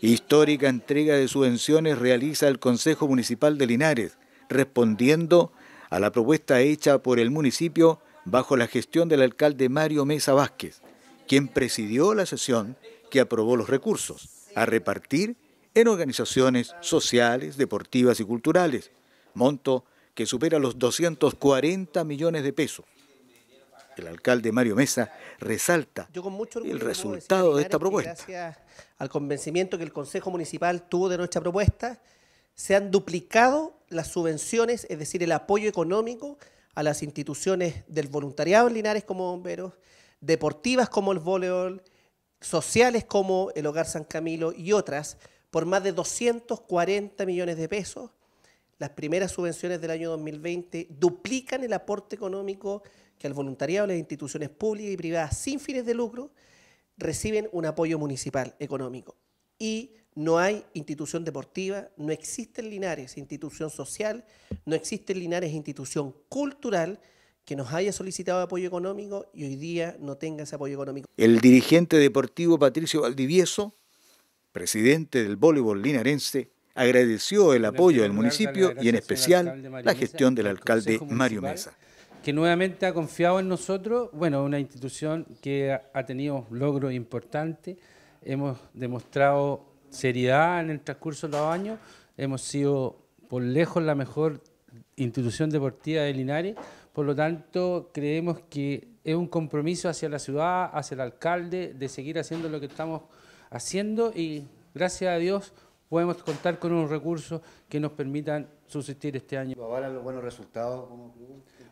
Histórica entrega de subvenciones realiza el Consejo Municipal de Linares, respondiendo a la propuesta hecha por el municipio bajo la gestión del alcalde Mario Mesa Vázquez, quien presidió la sesión que aprobó los recursos a repartir en organizaciones sociales, deportivas y culturales, monto que supera los 240 millones de pesos. El alcalde Mario Mesa resalta el resultado de esta propuesta. Gracias al convencimiento que el Consejo Municipal tuvo de nuestra propuesta, se han duplicado las subvenciones, es decir, el apoyo económico a las instituciones del voluntariado en Linares como bomberos, deportivas como el voleibol, sociales como el Hogar San Camilo y otras, por más de 240 millones de pesos las primeras subvenciones del año 2020 duplican el aporte económico que al voluntariado las instituciones públicas y privadas sin fines de lucro reciben un apoyo municipal económico. Y no hay institución deportiva, no existen Linares institución social, no existen Linares institución cultural que nos haya solicitado apoyo económico y hoy día no tenga ese apoyo económico. El dirigente deportivo Patricio Valdivieso, presidente del voleibol linarense, agradeció el apoyo del municipio y en especial la gestión del alcalde Mario Mesa. Que nuevamente ha confiado en nosotros, bueno, una institución que ha tenido logros importantes, hemos demostrado seriedad en el transcurso de los años, hemos sido por lejos la mejor institución deportiva de Linares, por lo tanto creemos que es un compromiso hacia la ciudad, hacia el alcalde, de seguir haciendo lo que estamos haciendo y gracias a Dios podemos contar con unos recursos que nos permitan subsistir este año. ¿Avalan los buenos resultados?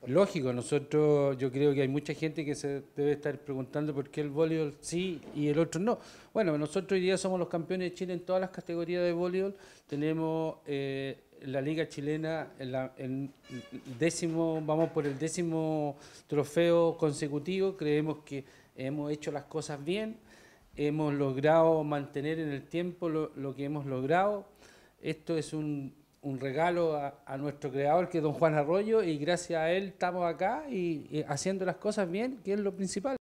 Lógico, nosotros, yo creo que hay mucha gente que se debe estar preguntando por qué el voleibol sí y el otro no. Bueno, nosotros hoy día somos los campeones de Chile en todas las categorías de voleibol. Tenemos eh, la Liga Chilena, en en décimo, vamos por el décimo trofeo consecutivo. Creemos que hemos hecho las cosas bien hemos logrado mantener en el tiempo lo, que hemos logrado. Esto es un, regalo a, nuestro creador, que es don Juan Arroyo, y gracias a él estamos acá y haciendo las cosas bien, que es lo principal.